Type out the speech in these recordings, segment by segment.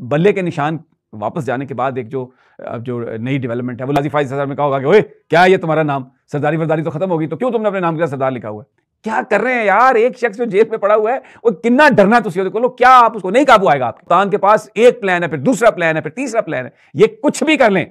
बल्ले के निशान वापस जाने के बाद एक जो अब जो नई डेवलपमेंट है वो लाजी फाइज सरदार में कहा होगा कि ओए क्या ये तुम्हारा नाम सरदारी वरदारी तो खत्म होगी तो क्यों तुमने अपने नाम के साथ सरदार लिखा हुआ है क्या कर रहे हैं यार एक शख्स जो जेल में पड़ा हुआ है वो कितना डरना तो देखो लो क्या आप उसको नहीं काबू आएगा आप के पास एक प्लान है फिर दूसरा प्लान है फिर तीसरा प्लान है ये कुछ भी कर लें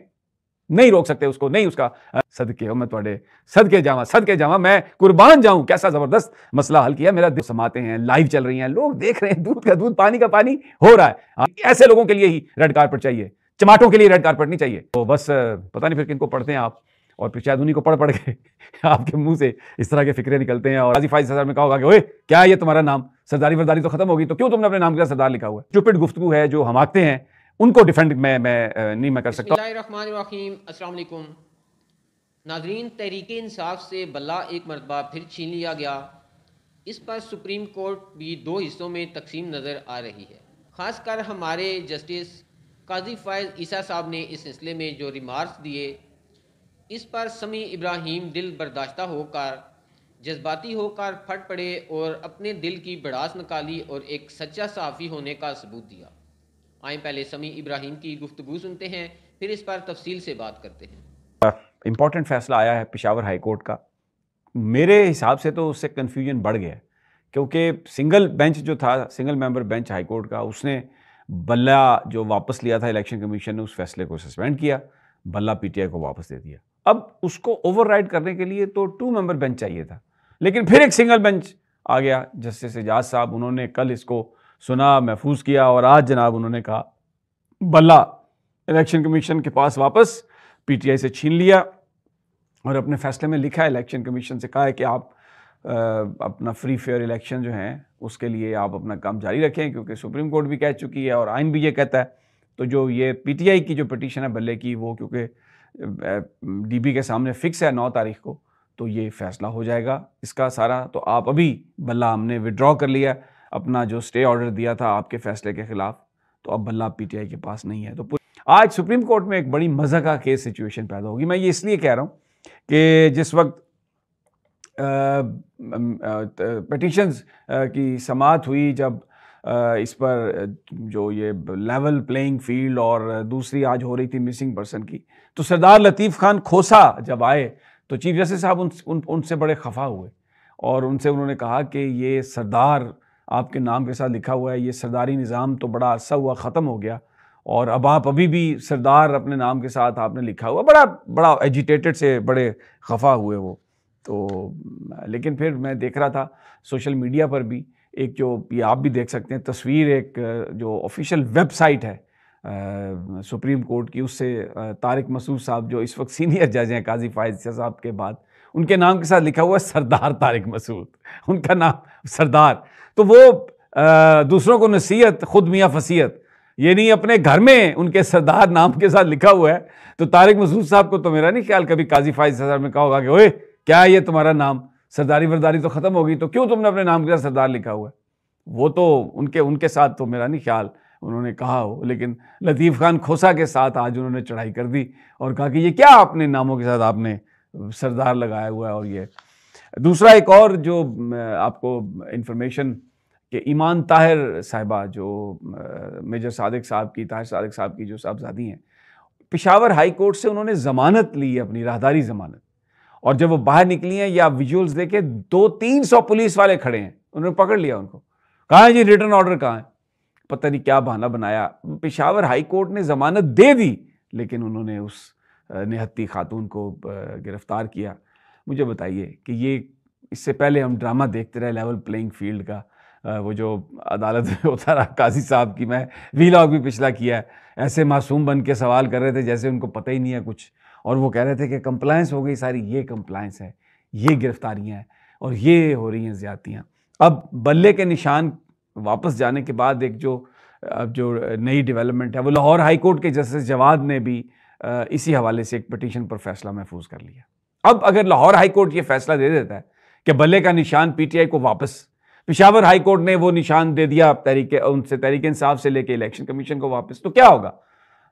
नहीं रोक सकते उसको नहीं उसका सदके हो मैं थोड़े सदके जावा सदके जावा मैं कुर्बान जाऊं कैसा जबरदस्त मसला हल किया मेरा समाते हैं लाइव चल रही है लोग देख रहे हैं दूध का दूध पानी का पानी हो रहा है हाँ, ऐसे लोगों के लिए ही रेड कार्पेट चाहिए चमाटों के लिए रेड कार्पेट नहीं चाहिए तो बस पता नहीं फिर किनको पढ़ते हैं आप और फिर शायद उन्हीं को पढ़ पढ़ के आपके मुंह से इस तरह के फिक्रे निकलते हैं और राजी सरदार में कहा होगा कि ओए क्या ये तुम्हारा नाम सरदारी वरदारी तो खत्म होगी तो क्यों तुमने अपने नाम के साथ सरदार लिखा हुआ है चुपिट गुफ्तु है जो हम आते हैं उनको डिफेंड मैं मैं नहीं मैं कर सकता नाजरीन तहरीक इंसाफ से बल्ला एक मरतबा फिर छीन लिया गया इस पर सुप्रीम कोर्ट भी दो हिस्सों में तकसीम नज़र आ रही है खासकर हमारे जस्टिस काजी फ़ायज़ ईसा साहब ने इस सिलसिले में जो रिमार्क्स दिए इस पर समी इब्राहिम दिल बर्दाश्त होकर जज्बाती होकर फट पड़े और अपने दिल की बड़ास निकाली और एक सच्चा सहाफ़ी होने का सबूत दिया आए पहले समी इब्राहिम की गुफ्तु सुनते हैं फिर इस पर तफसील से बात करते हैं इम्पॉर्टेंट फैसला आया है पिशावर हाई कोर्ट का मेरे हिसाब से तो उससे कन्फ्यूजन बढ़ गया क्योंकि सिंगल बेंच जो था single member bench high court का उसने बल्ला जो वापस लिया था इलेक्शन कमीशन ने उस फैसले को सस्पेंड किया बल्ला पीटीआई को वापस दे दिया अब उसको ओवरराइड करने के लिए तो टू मेंबर बेंच चाहिए था लेकिन फिर एक सिंगल बेंच आ गया जस्टिस एजाज साहब उन्होंने कल इसको सुना महफूज किया और आज जनाब उन्होंने कहा बल्ला इलेक्शन कमीशन के पास वापस पीटीआई से छीन लिया और अपने फैसले में लिखा है इलेक्शन कमीशन से कहा है कि आप आ, अपना फ्री फेयर इलेक्शन जो है उसके लिए आप अपना काम जारी रखें क्योंकि सुप्रीम कोर्ट भी कह चुकी है और आइन भी ये कहता है तो जो ये पीटीआई की जो पटिशन है बल्ले की वो क्योंकि डीबी के सामने फिक्स है नौ तारीख को तो ये फैसला हो जाएगा इसका सारा तो आप अभी बल्ला हमने विड्रॉ कर लिया है अपना जो स्टे ऑर्डर दिया था आपके फैसले के खिलाफ तो अब बल्ला पीटीआई के पास नहीं है तो आज सुप्रीम कोर्ट में एक बड़ी मज़ा का केस सिचुएशन पैदा होगी मैं ये इसलिए कह रहा हूँ कि जिस वक्त पटिशन्स की समात हुई जब इस पर जो ये लेवल प्लेइंग फील्ड और दूसरी आज हो रही थी मिसिंग पर्सन की तो सरदार लतीफ़ खान खोसा जब आए तो चीफ जस्टिस साहब उन, उन उनसे बड़े खफा हुए और उनसे उन्होंने कहा कि ये सरदार आपके नाम के साथ लिखा हुआ है ये सरदारी निज़ाम तो बड़ा अरसा हुआ ख़त्म हो गया और अब आप अभी भी सरदार अपने नाम के साथ आपने लिखा हुआ बड़ा बड़ा एजिटेटेड से बड़े खफा हुए वो तो लेकिन फिर मैं देख रहा था सोशल मीडिया पर भी एक जो ये आप भी देख सकते हैं तस्वीर एक जो ऑफिशियल वेबसाइट है आ, सुप्रीम कोर्ट की उससे तारिक मसूद साहब जो इस वक्त सीनियर जज हैं काजी फायद साहब के बाद उनके नाम के साथ लिखा हुआ है सरदार तारिक मसूद उनका नाम सरदार तो वो दूसरों को नसीहत खुद मियाँ फसीहत ये नहीं अपने घर में उनके सरदार नाम के साथ लिखा हुआ है तो तारिक मसूद साहब को तो मेरा नहीं ख्याल कभी काजी फाइज सरदार में कहा होगा कि ओए क्या है ये तुम्हारा नाम सरदारी वरदारी तो ख़त्म हो गई तो क्यों तुमने अपने नाम के साथ सरदार लिखा हुआ है वो तो उनके उनके साथ तो मेरा नहीं ख्याल उन्होंने कहा हो लेकिन लतीफ़ खान खोसा के साथ आज उन्होंने चढ़ाई कर दी और कहा कि ये क्या अपने नामों के साथ आपने सरदार लगाया हुआ है और ये दूसरा एक और जो आपको इंफॉर्मेशन कि ईमान ताहिर साहिबा जो मेजर सादिक साहब की ताहिर सादिक साहब की जो साहबजादी हैं पिशावर हाई कोर्ट से उन्होंने ज़मानत ली है अपनी राहदारी ज़मानत और जब वो बाहर निकली हैं या विजुअल्स देखे दो तीन सौ पुलिस वाले खड़े हैं उन्होंने पकड़ लिया उनको कहाँ है जी रिटर्न ऑर्डर कहाँ है पता नहीं क्या बहाना बनाया पिशावर हाई कोर्ट ने ज़मानत दे दी लेकिन उन्होंने उस निहत्ती खातून को गिरफ़्तार किया मुझे बताइए कि ये इससे पहले हम ड्रामा देखते रहे लेवल प्लेइंग फील्ड का वो जो अदालत में होता रहा काजी साहब की मैं वीलॉग भी पिछला किया है ऐसे मासूम बन के सवाल कर रहे थे जैसे उनको पता ही नहीं है कुछ और वो कह रहे थे कि कंप्लायंस हो गई सारी ये कंप्लायंस है ये गिरफ़्तारियाँ हैं और ये हो रही हैं ज़्यादतियाँ अब बल्ले के निशान वापस जाने के बाद एक जो अब जो नई डेवलपमेंट है वो लाहौर हाईकोर्ट के जस्टिस जवाद ने भी इसी हवाले से एक पटिशन पर फैसला महफूज कर लिया अब अगर लाहौर हाई कोर्ट ये फैसला दे देता है कि बल्ले का निशान पीटीआई को वापस पिशावर हाई कोर्ट ने वो निशान दे दिया तरीके उनसे तरीके इंसाफ से लेके इलेक्शन कमीशन को वापस तो क्या होगा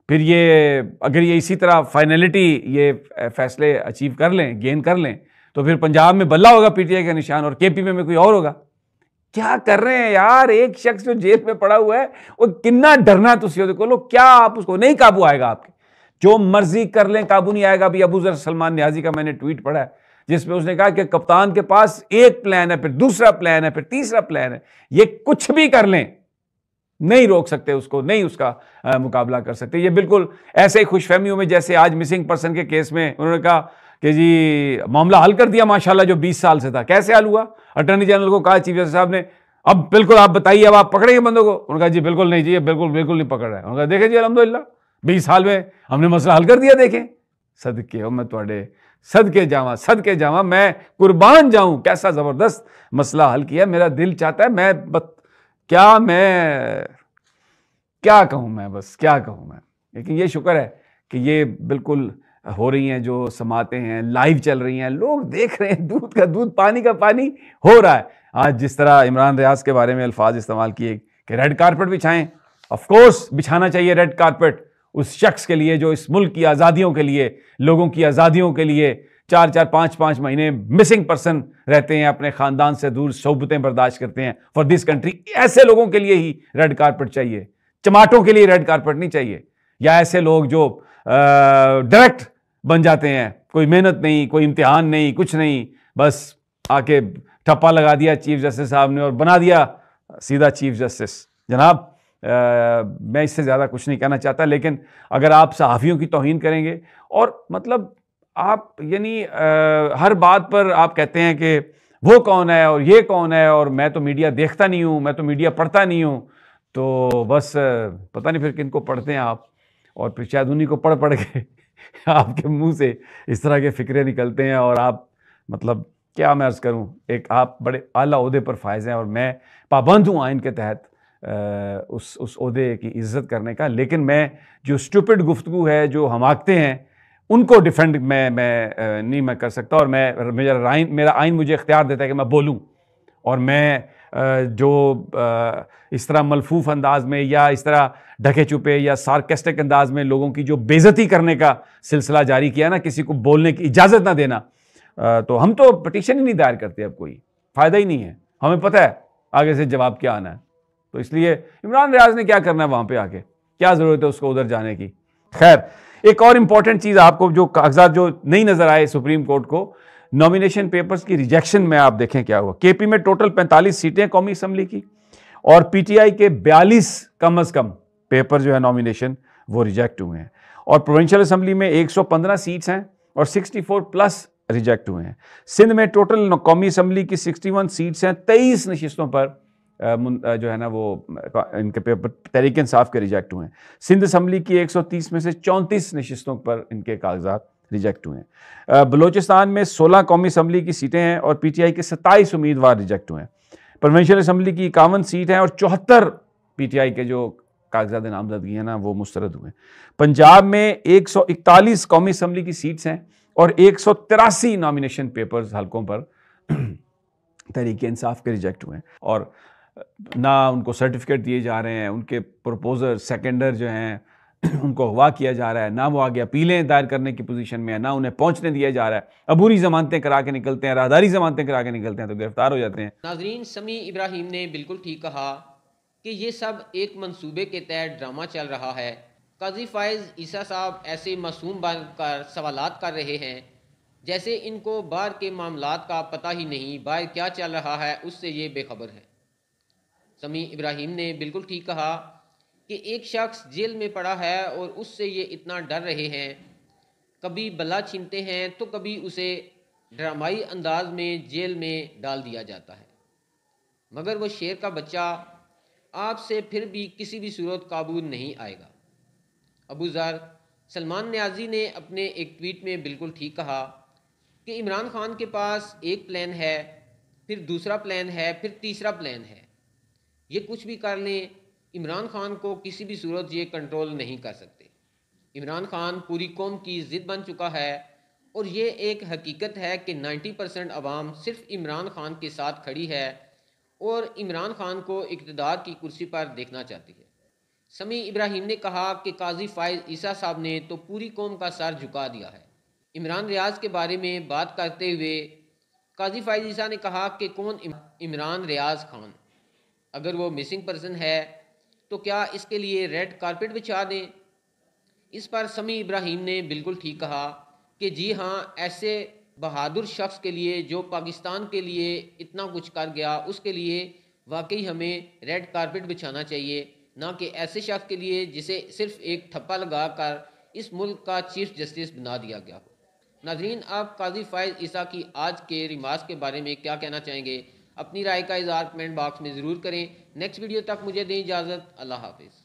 फिर ये अगर ये इसी तरह फाइनलिटी ये फैसले अचीव कर लें गेन कर लें तो फिर पंजाब में बल्ला होगा पीटीआई का निशान और केपी में, में कोई और होगा क्या कर रहे हैं यार एक शख्स जो जेल में पड़ा हुआ है वो कितना डरना तुसी को क्या आप उसको नहीं काबू आएगा आपके जो मर्जी कर लें काबू नहीं आएगा अभी अबू जर सलमान न्याजी का मैंने ट्वीट पढ़ा है जिसमें उसने कहा कि कप्तान के पास एक प्लान है फिर दूसरा प्लान है फिर तीसरा प्लान है ये कुछ भी कर लें नहीं रोक सकते उसको नहीं उसका आ, मुकाबला कर सकते ये बिल्कुल ऐसे ही खुशफहमियों में जैसे आज मिसिंग पर्सन के केस में उन्होंने कहा कि जी मामला हल कर दिया माशाल्लाह जो 20 साल से था कैसे हल हुआ अटर्नी जनरल को कहा चीफ जस्टिस साहब ने अब बिल्कुल आप बताइए अब आप पकड़ेंगे बंदों को उनका जी बिल्कुल नहीं जी बिल्कुल बिल्कुल नहीं पकड़ रहे उनका देखे जी अलहमदिल्ला बीस साल में हमने मसला हल कर दिया देखें सदके हो मैं थोड़े सदके जावा सदके जावा मैं कुर्बान जाऊं कैसा ज़बरदस्त मसला हल किया मेरा दिल चाहता है मैं बत, क्या मैं क्या कहूं मैं बस क्या कहूं मैं लेकिन ये शुक्र है कि ये बिल्कुल हो रही हैं जो समाते हैं लाइव चल रही हैं लोग देख रहे हैं दूध का दूध पानी का पानी हो रहा है आज जिस तरह इमरान रियाज के बारे में अल्फाज इस्तेमाल किए कि रेड कारपेट बिछाएं ऑफ कोर्स बिछाना चाहिए रेड कारपेट उस शख्स के लिए जो इस मुल्क की आज़ादियों के लिए लोगों की आज़ादियों के लिए चार चार पाँच पाँच महीने मिसिंग पर्सन रहते हैं अपने ख़ानदान से दूर सोबतें बर्दाश्त करते हैं फॉर दिस कंट्री ऐसे लोगों के लिए ही रेड कारपेट चाहिए चमाटों के लिए रेड कारपेट नहीं चाहिए या ऐसे लोग जो डायरेक्ट बन जाते हैं कोई मेहनत नहीं कोई इम्तिहान नहीं कुछ नहीं बस आके ठप्पा लगा दिया चीफ जस्टिस साहब ने और बना दिया सीधा चीफ जस्टिस जनाब मैं इससे ज़्यादा कुछ नहीं कहना चाहता लेकिन अगर आप सहाफ़ियों की तोहन करेंगे और मतलब आप यानी हर बात पर आप कहते हैं कि वो कौन है और ये कौन है और मैं तो मीडिया देखता नहीं हूँ मैं तो मीडिया पढ़ता नहीं हूँ तो बस पता नहीं फिर किन को पढ़ते हैं आप और फिर शायद उन्हीं को पढ़ पढ़ के आपके मुंह से इस तरह के फ़िक्रे निकलते हैं और आप मतलब क्या मैं अर्ज़ करूँ एक आप बड़े अली पर फायज़ हैं और मैं पाबंद हूँ आइन के तहत उस उस अहदे की इज्जत करने का लेकिन मैं जो स्टूपिड गुफ्तु है जो हम आकते हैं उनको डिफेंड मैं मैं नहीं मैं कर सकता और मैं मेरा आइन मेरा आइन मुझे इख्तियार देता है कि मैं बोलूँ और मैं जो इस तरह मलफूफ अंदाज में या इस तरह ढके छुपे या सार्केस्टिक अंदाज में लोगों की जो बेज़ती करने का सिलसिला जारी किया ना किसी को बोलने की इजाज़त ना देना तो हम तो पटिशन ही नहीं दायर करते अब कोई फ़ायदा ही नहीं है हमें पता है आगे से जवाब क्या आना है तो इसलिए इमरान रियाज ने क्या करना है वहां पे आके क्या ज़रूरत है उसको उधर जाने की खैर एक और इंपॉर्टेंट चीज़ आपको जो कागजात जो नहीं नज़र आए सुप्रीम कोर्ट को नॉमिनेशन पेपर्स की रिजेक्शन में आप देखें क्या हुआ केपी में टोटल 45 सीटें कौमी असम्बली की और पीटीआई के 42 कम अज कम पेपर जो है नॉमिनेशन वो रिजेक्ट हुए हैं और प्रोविंशियल असेंबली में 115 सीट्स हैं और 64 प्लस रिजेक्ट हुए हैं सिंध में टोटल कौमी असम्बली की 61 सीट्स हैं 23 नशिस्तों पर जो है ना वो इनके पेपर तहरीक इंसाफ के रिजेक्ट हुए हैं सिंध असम्बली की 130 में से 34 नशस्तों पर इनके कागजात रिजेक्ट हुए हैं बलोचिस्तान में 16 कौमी असम्बली की सीटें हैं और पीटीआई के 27 उम्मीदवार रिजेक्ट हुए हैं प्रोवेंशल असम्बली की इक्यावन सीट हैं और चौहत्तर पीटीआई के जो कागजात नामजदगी हैं ना वो मुस्रद हुए पंजाब में 141 कौमी असम्बली की सीट्स हैं और एक सौ तिरासी नॉमिनेशन पेपर्स हल्कों पर तहरीक इंसाफ के रिजेक्ट हुए हैं और ना उनको सर्टिफिकेट दिए जा रहे हैं उनके प्रपोजर सेकेंडर जो हैं उनको अगवा किया जा रहा है ना वो आगे अपीलें दायर करने की पोजीशन में है ना उन्हें पहुंचने दिया जा रहा है अबूरी जमानतें करा के निकलते हैं राहदारी जमानतें करा के निकलते हैं तो गिरफ्तार हो जाते हैं नाजरीन समी इब्राहिम ने बिल्कुल ठीक कहा कि ये सब एक मंसूबे के तहत ड्रामा चल रहा है काजी फायज़ ईसा साहब ऐसे मासूम बनकर सवाल कर रहे हैं जैसे इनको बाहर के मामला का पता ही नहीं बाहर क्या चल रहा है उससे ये बेखबर है समी इब्राहिम ने बिल्कुल ठीक कहा कि एक शख्स जेल में पड़ा है और उससे ये इतना डर रहे हैं कभी बला छीनते हैं तो कभी उसे ड्रामाई अंदाज में जेल में डाल दिया जाता है मगर वो शेर का बच्चा आपसे फिर भी किसी भी सूरत काबू नहीं आएगा अबू ज़र सलमान न्याजी ने अपने एक ट्वीट में बिल्कुल ठीक कहा कि इमरान खान के पास एक प्लान है फिर दूसरा प्लान है फिर तीसरा प्लान है ये कुछ भी कर लें इमरान खान को किसी भी सूरत ये कंट्रोल नहीं कर सकते इमरान खान पूरी कौम की ज़िद बन चुका है और ये एक हकीकत है कि 90 परसेंट आवाम सिर्फ इमरान खान के साथ खड़ी है और इमरान खान को इकतदार की कुर्सी पर देखना चाहती है समी इब्राहिम ने कहा कि काजी फ़ायज़ ईसा साहब ने तो पूरी कौम का सर झुका दिया है इमरान रियाज के बारे में बात करते हुए काजी फ़ायज़ ईसा ने कहा कि कौन इमरान रियाज खान अगर वो मिसिंग पर्सन है तो क्या इसके लिए रेड कारपेट बिछा दें इस पर समी इब्राहिम ने बिल्कुल ठीक कहा कि जी हाँ ऐसे बहादुर शख्स के लिए जो पाकिस्तान के लिए इतना कुछ कर गया उसके लिए वाकई हमें रेड कारपेट बिछाना चाहिए ना कि ऐसे शख्स के लिए जिसे सिर्फ एक ठप्पा लगा कर इस मुल्क का चीफ जस्टिस बना दिया गया हो नाजरीन आप काजी फ़ायज़ ईसा की आज के रिमार्क के बारे में क्या कहना चाहेंगे अपनी राय का इजहार कमेंट बॉक्स में ज़रूर करें नेक्स्ट वीडियो तक मुझे दें इजाज़त अल्लाह हाफिज़